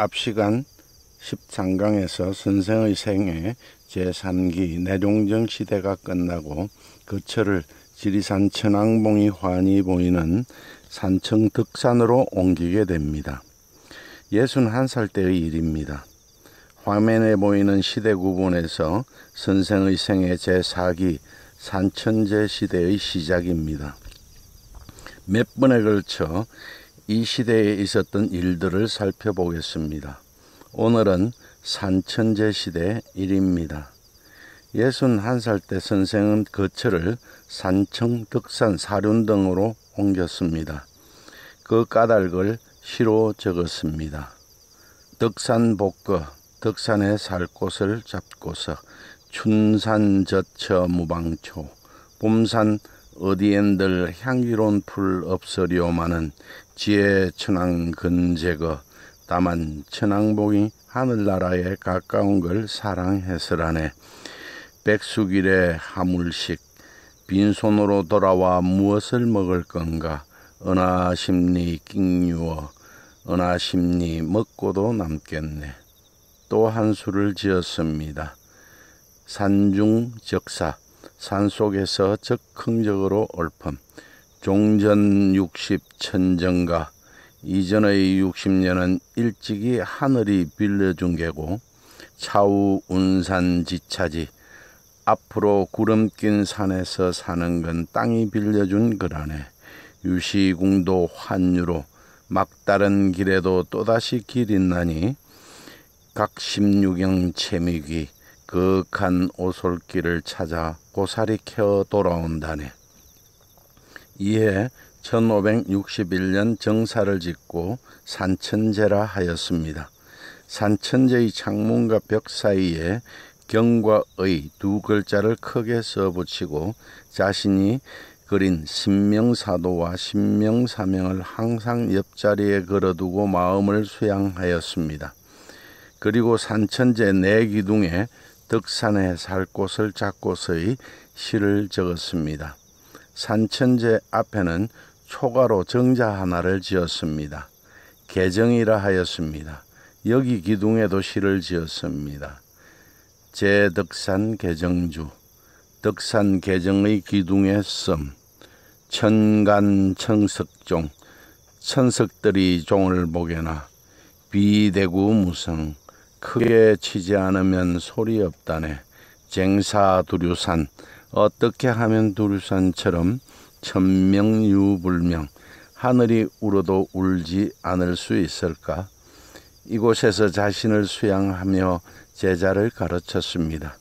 앞 시간 13강에서 선생의 생애 제3기 내종정 시대가 끝나고 그처를 지리산 천왕봉이 환히 보이는 산청 득산으로 옮기게 됩니다. 61살 때의 일입니다. 화면에 보이는 시대 구분에서 선생의 생애 제4기 산천제 시대의 시작입니다. 몇 번에 걸쳐 이 시대에 있었던 일들을 살펴보겠습니다. 오늘은 산천제 시대 일입니다 61살 때 선생은 거처를 산청, 덕산, 사륜 등으로 옮겼습니다. 그 까닭을 시로 적었습니다. 덕산 복거, 덕산에 살 곳을 잡고서 춘산 저처 무방초, 봄산 어디엔들 향기로운 풀없어리오마는 지혜 천왕 근제거 다만 천왕봉이 하늘나라에 가까운 걸 사랑해서라네 백숙길에 하물씩 빈손으로 돌아와 무엇을 먹을 건가 은하심리 낑유어 은하심리 먹고도 남겠네 또 한 수를 지었습니다 산중 적사 산속에서 즉흥적으로 올펌 종전 60 천정가 이전의 60년은 일찍이 하늘이 빌려준 게고 차우 운산 지차지 앞으로 구름 낀 산에서 사는 건 땅이 빌려준 그라네 유시궁도 환유로 막다른 길에도 또다시 길 있나니 각십육경 채미귀 극한 오솔길을 찾아 고사리 켜 돌아온다네. 이에 1561년 정사를 짓고 산천제라 하였습니다. 산천제의 창문과 벽 사이에 경과 의 두 글자를 크게 써 붙이고 자신이 그린 신명사도와 신명사명을 항상 옆자리에 걸어두고 마음을 수양하였습니다. 그리고 산천제 내 네 기둥에 덕산에 살 곳을 잡고서의 시를 적었습니다. 산천제 앞에는 초가로 정자 하나를 지었습니다. 개정이라 하였습니다. 여기 기둥에도 시를 지었습니다. 제 덕산 개정주 덕산 개정의 기둥의 섬 천간 청석종 천석들이 종을 보게나 비대구 무성 크게 치지 않으면 소리 없다네. 쟁사 두류산 어떻게 하면 두류산처럼 천명유불명 하늘이 울어도 울지 않을 수 있을까? 이곳에서 자신을 수양하며 제자를 가르쳤습니다.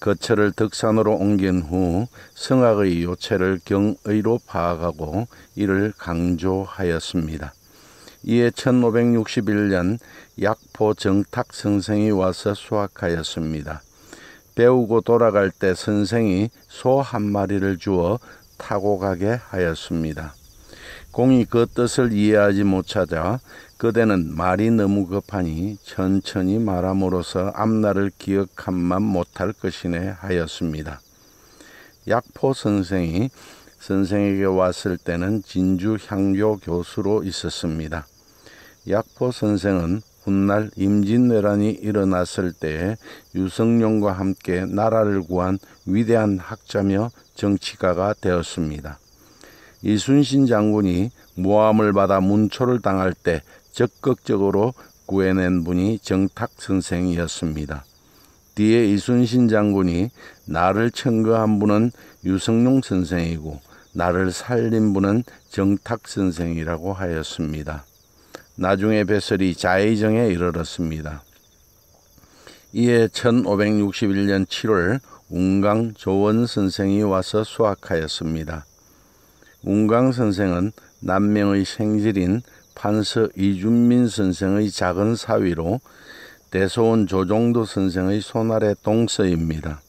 거처를 덕산으로 옮긴 후 성악의 요체를 경의로 파악하고 이를 강조하였습니다. 이에 1561년 약포 정탁 선생이 와서 수확하였습니다. 배우고 돌아갈 때 선생이 소 한 마리를 주어 타고 가게 하였습니다. 공이 그 뜻을 이해하지 못하자 그대는 말이 너무 급하니 천천히 말함으로써 앞날을 기억함만 못할 것이네 하였습니다. 약포 선생이 선생에게 왔을 때는 진주 향교 교수로 있었습니다. 약포 선생은 훗날 임진왜란이 일어났을 때에 유성룡과 함께 나라를 구한 위대한 학자며 정치가가 되었습니다. 이순신 장군이 모함을 받아 문초를 당할 때 적극적으로 구해낸 분이 정탁 선생이었습니다. 뒤에 이순신 장군이 나를 청거한 분은 유성룡 선생이고 나를 살린 분은 정탁 선생이라고 하였습니다. 나중에 배설이 자의정에 이르렀습니다. 이에 1561년 7월 운강 조원 선생이 와서 수학하였습니다. 운강 선생은 남명의 생질인 판서 이준민 선생의 작은 사위로 대소원 조종도 선생의 손아래 동서입니다.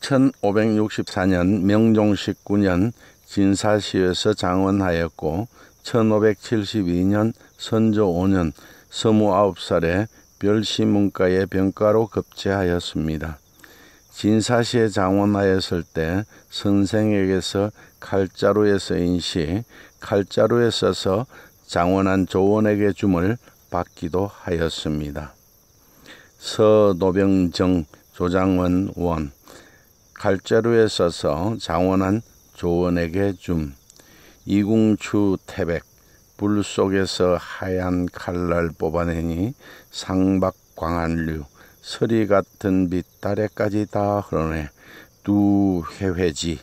1564년 명종 19년 진사시에서 장원하였고 1572년 선조 5년 서무 9살에 별시문가의 병가로 급제하였습니다. 진사시에 장원하였을 때 선생에게서 칼자루에 쓰인 시 칼자루에 써서 장원한 조원에게 줌을 받기도 하였습니다. 서노병정 조장원 원 칼자루에 써서 장원한 조원에게 줌 이궁추 태백 물 속에서 하얀 칼날 뽑아내니 상박광안류 서리 같은 빛다래까지 다 흐르네 두 회회지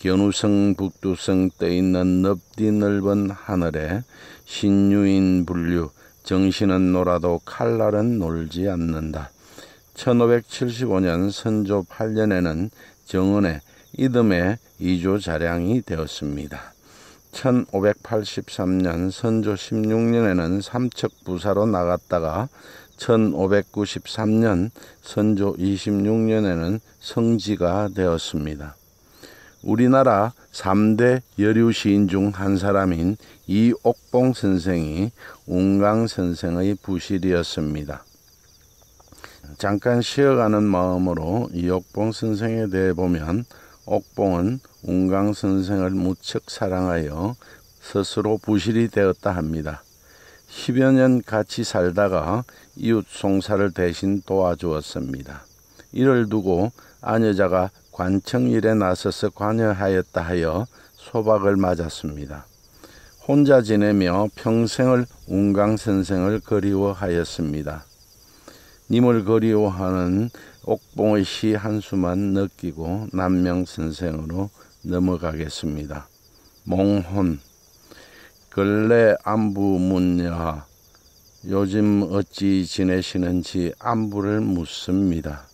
견우성 북두성 떠있는 넓디 넓은 하늘에 신유인 분류 정신은 놀아도 칼날은 놀지 않는다. 1575년 선조 8년에는 정원에 이듬해 이조 자량이 되었습니다. 1583년 선조 16년에는 삼척 부사로 나갔다가 1593년 선조 26년에는 성지가 되었습니다. 우리나라 3대 여류시인 중 한 사람인 이옥봉 선생이 운강 선생의 부실이었습니다. 잠깐 쉬어가는 마음으로 이옥봉 선생에 대해 보면 옥봉은 운강 선생을 무척 사랑하여 스스로 부실이 되었다 합니다. 10여 년 같이 살다가 이웃 송사를 대신 도와주었습니다. 이를 두고 아녀자가 관청일에 나서서 관여하였다 하여 소박을 맞았습니다. 혼자 지내며 평생을 운강 선생을 그리워하였습니다. 님을 그리워하는 옥봉의 시한 수만 느끼고 남명선생으로 넘어가겠습니다. 몽혼 근래 안부 문여 요즘 어찌 지내시는지 안부를 묻습니다.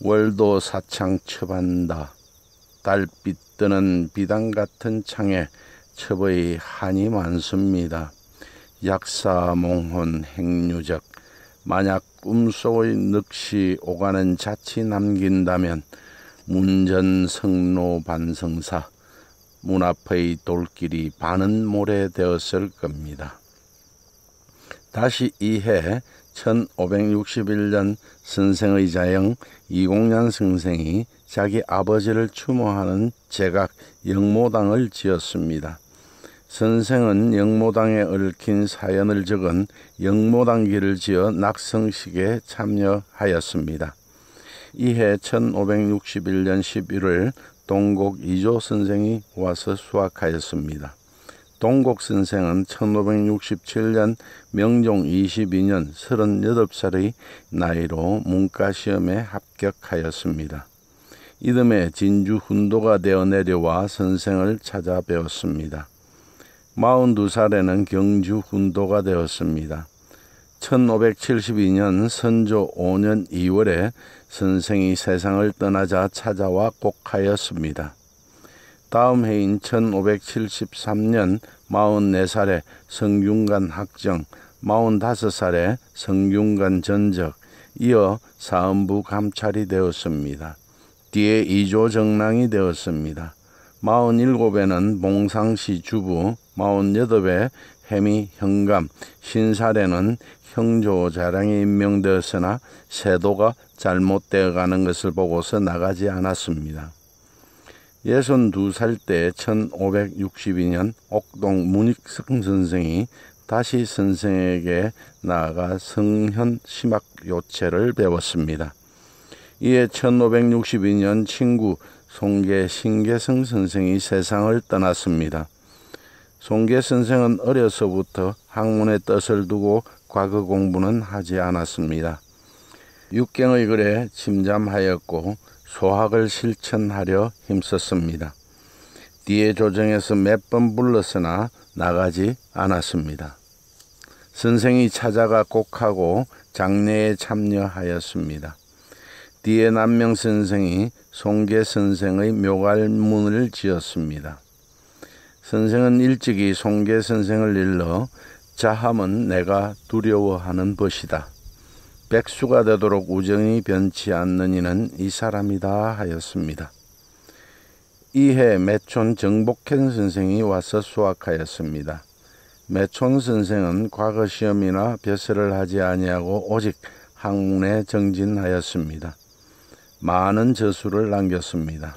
월도 사창 처반다 달빛 뜨는 비단 같은 창에 첩의 한이 많습니다. 약사몽혼 행유적 만약 꿈속의 늑시 오가는 자취 남긴다면 문전성로 반성사 문 앞의 돌길이 반은 모래 되었을 겁니다. 다시 이해 1561년 선생의 자형 이공년 선생이 자기 아버지를 추모하는 제각 영모당을 지었습니다. 선생은 영모당에 얽힌 사연을 적은 영모당기를 지어 낙성식에 참여하였습니다. 이해 1561년 11월 동곡 이조 선생이 와서 수학하였습니다. 동곡 선생은 1567년 명종 22년 38살의 나이로 문과 시험에 합격하였습니다. 이듬해 진주 훈도가 되어 내려와 선생을 찾아뵈었습니다. 42살에는 경주 군도가 되었습니다. 1572년 선조 5년 2월에 선생이 세상을 떠나자 찾아와 곡하였습니다. 다음 해인 1573년 44살에 성균관 학정, 45살에 성균관 전적, 이어 사음부 감찰이 되었습니다. 뒤에 이조 정랑이 되었습니다. 47에는 몽상시 주부, 48에 해미 형감 신사례는 형조자량이 임명되었으나 세도가 잘못되어 가는 것을 보고서 나가지 않았습니다. 62살 때 1562년 옥동 문익성 선생이 다시 선생에게 나아가 성현 심학 요체를 배웠습니다. 이에 1562년 친구 송계 신계승 선생이 세상을 떠났습니다. 송계 선생은 어려서부터 학문의 뜻을 두고 과거 공부는 하지 않았습니다. 육경의 글에 침잠하였고 소학을 실천하려 힘썼습니다. 뒤에 조정에서 몇 번 불렀으나 나가지 않았습니다. 선생이 찾아가 곡하고 장례에 참여하였습니다. 뒤에 남명 선생이 송계 선생의 묘갈문을 지었습니다. 선생은 일찍이 송계 선생을 일러 자함은 내가 두려워하는 것이다. 백수가 되도록 우정이 변치 않는 이는 이 사람이다 하였습니다. 이해 매촌 정복현 선생이 와서 수학하였습니다. 매촌 선생은 과거 시험이나 벼슬을 하지 아니하고 오직 학문에 정진하였습니다. 많은 저수를 남겼습니다.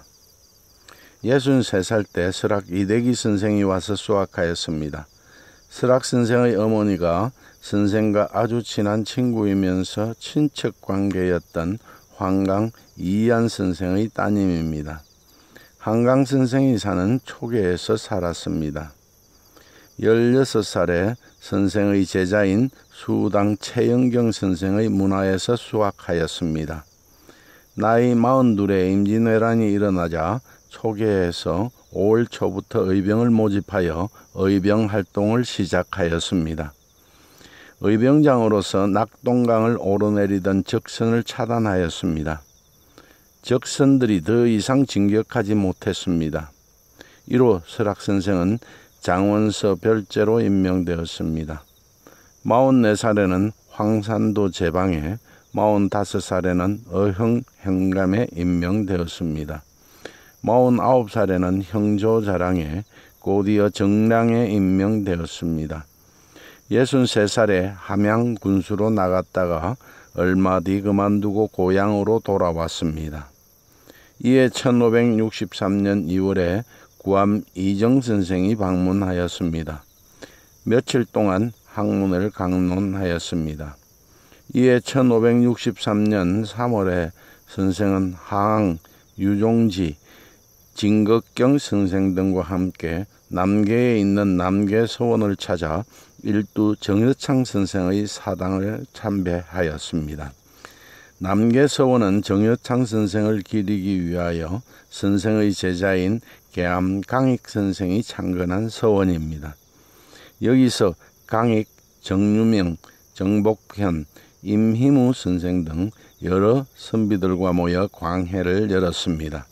63살 때 설악 이대기 선생이 와서 수학하였습니다. 설악 선생의 어머니가 선생과 아주 친한 친구이면서 친척 관계였던 황강 이한 선생의 따님입니다. 한강 선생이 사는 초계에서 살았습니다. 16살에 선생의 제자인 수당 최영경 선생의 문화에서 수학하였습니다. 나이 4 2에 임진왜란이 일어나자 초계에서 5월 초부터 의병을 모집하여 의병 활동을 시작하였습니다. 의병장으로서 낙동강을 오르내리던 적선을 차단하였습니다. 적선들이 더 이상 진격하지 못했습니다. 이로 설악 선생은 장원서 별제로 임명되었습니다. 44살에는 황산도 제방에 45살에는 어흥 행감에 임명되었습니다. 49살에는 형조자랑에 곧이어 정량에 임명되었습니다. 63살에 함양 군수로 나갔다가 얼마 뒤 그만두고 고향으로 돌아왔습니다. 이에 1563년 2월에 구암 이정 선생이 방문하였습니다. 며칠 동안 학문을 강론하였습니다. 이에 1563년 3월에 선생은 항 유종지, 진극경 선생 등과 함께 남계에 있는 남계 서원을 찾아 일두 정여창 선생의 사당을 참배하였습니다. 남계 서원은 정여창 선생을 기리기 위하여 선생의 제자인 계암 강익 선생이 창건한 서원입니다. 여기서 강익, 정유명, 정복현, 임희무 선생 등 여러 선비들과 모여 광해를 열었습니다.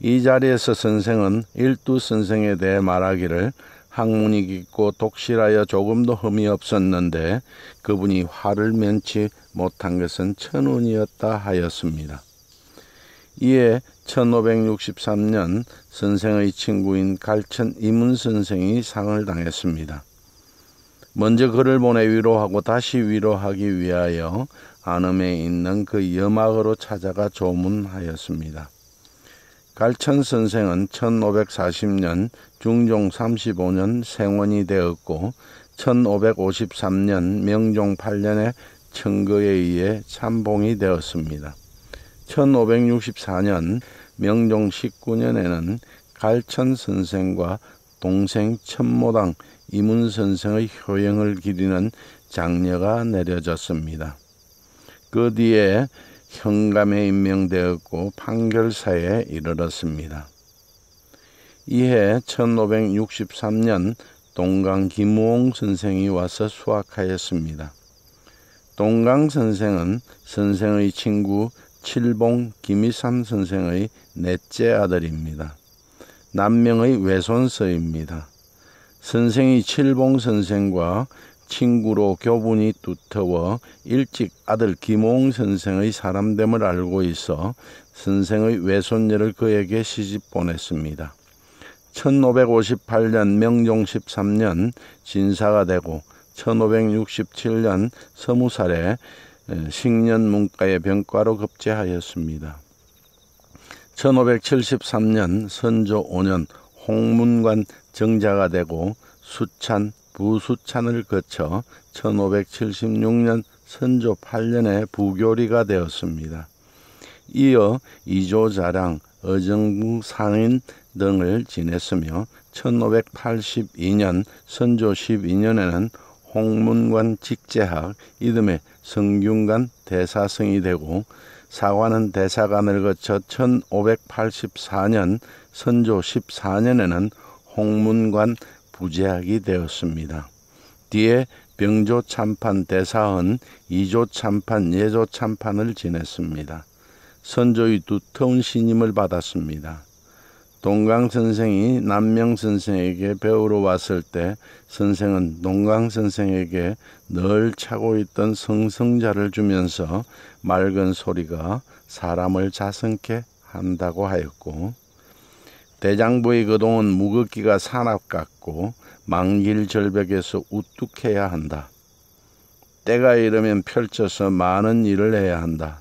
이 자리에서 선생은 일두 선생에 대해 말하기를 학문이 깊고 독실하여 조금도 흠이 없었는데 그분이 화를 면치 못한 것은 천운이었다 하였습니다. 이에 1563년 선생의 친구인 갈천 이문 선생이 상을 당했습니다. 먼저 그를 보내 위로하고 다시 위로하기 위하여 안음에 있는 그 여막으로 찾아가 조문하였습니다. 갈천 선생은 1540년 중종 35년 생원이 되었고 1553년 명종 8년에 청거에 의해 참봉이 되었습니다. 1564년 명종 19년에는 갈천 선생과 동생 천모당 이문 선생의 효행을 기리는 장녀가 내려졌습니다. 그 뒤에 현감에 임명되었고 판결사에 이르렀습니다. 이해 1563년 동강 김우홍 선생이 와서 수학하였습니다. 동강 선생은 선생의 친구 칠봉 김이삼 선생의 넷째 아들입니다. 남명의 외손서입니다. 선생이 칠봉 선생과 친구로 교분이 두터워 일찍 아들 김홍 선생의 사람됨을 알고 있어 선생의 외손녀를 그에게 시집 보냈습니다. 1558년 명종 13년 진사가 되고 1567년 서무살에 식년문과의 병과로 급제하였습니다. 1573년 선조 5년 홍문관 정자가 되고 수찬, 부수찬을 거쳐 1576년 선조 8년에 부교리가 되었습니다. 이어 이조자랑, 어정부 상인 등을 지냈으며 1582년 선조 12년에는 홍문관 직제학 이듬해 성균관 대사성이 되고 사관은 대사관을 거쳐 1584년 선조 14년에는 홍문관 부재학이 되었습니다. 뒤에 병조 참판 대사헌, 이조 참판, 예조 참판을 지냈습니다. 선조의 두터운 신임을 받았습니다. 동강 선생이 남명 선생에게 배우러 왔을 때 선생은 동강 선생에게 늘 차고 있던 성성자를 주면서 맑은 소리가 사람을 자성케 한다고 하였고 대장부의 거동은 무겁기가 산악 같고 망길 절벽에서 우뚝해야 한다. 때가 이르면 펼쳐서 많은 일을 해야 한다.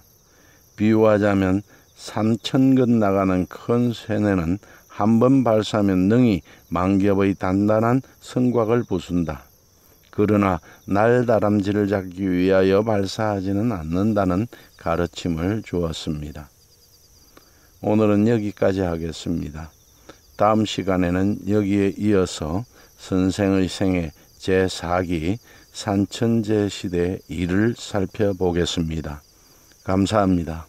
비유하자면 삼천근 나가는 큰 쇠뇌는 한 번 발사하면 능히 만겹의 단단한 성곽을 부순다. 그러나 날다람쥐를 잡기 위하여 발사하지는 않는다는 가르침을 주었습니다. 오늘은 여기까지 하겠습니다. 다음 시간에는 여기에 이어서 선생의 생애 제4기 산천제 시대 2을 살펴보겠습니다. 감사합니다.